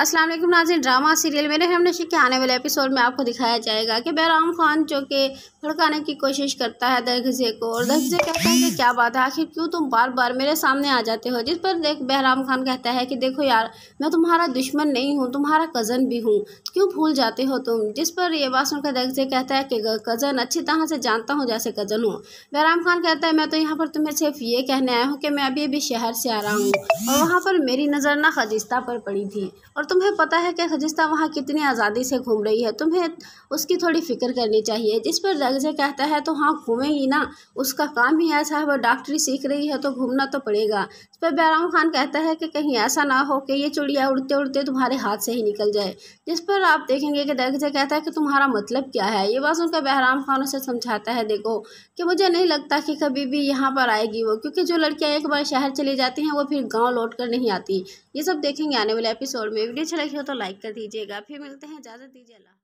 अस्सलाम वालेकुम drama serial मेरे हमनशी के आने वाले एपिसोड में आपको दिखाया जाएगा कि बैराम खान जो कि भड़काने की कोशिश करता है दरगजे को और दरगजे कहता है कि क्या बात है आखिर क्यों तुम बार बार मेरे सामने आ जाते हो जिस पर देख बहराम खान कहता है कि देखो यार मैं तुम्हारा दुश्मन नहीं हूँ तुम्हारा कज़न भी हूँ क्यों भूल जाते हो तुम जिस पर यह बात सुनकर दरगजे कहता है कि कज़न अच्छी तरह से जानता हूँ जैसे कज़न हूँ बहराम खान कहता है मैं तो यहाँ पर तुम्हें सिर्फ ये कहने आया हूँ कि मैं अभी अभी शहर से आ रहा हूँ और वहाँ पर मेरी नज़र ना खजिस्ता पर पड़ी थी और तुम्हें पता है कि खजिस्ता वहाँ कितनी आज़ादी से घूम रही है तुम्हें उसकी थोड़ी फिक्र करनी चाहिए जिस पर रगजे कहता है तो हाँ घूमेंगी ना उसका काम ही ऐसा है वह डॉक्टरी सीख रही है तो घूमना तो पड़ेगा इस पर बैराम खान कहता है कि कहीं ऐसा ना हो कि ये चिड़िया उड़ते उड़ते तुम्हारे हाथ से ही निकल जाए जिस पर आप देखेंगे कि रगजे कहता है कि तुम्हारा मतलब क्या है ये बात उनका बहराम खान उसे समझाता है देखो कि मुझे नहीं लगता कि कभी भी यहाँ पर आएगी वो क्योंकि जो लड़कियाँ एक बार शहर चली जाती हैं वो फिर गाँव लौट कर नहीं आती ये सब देखेंगे आने वाले एपिसोड में वीडियो अच्छा लगी हो तो लाइक कर दीजिएगा फिर मिलते हैं इजाज़त दीजिए अल्लाह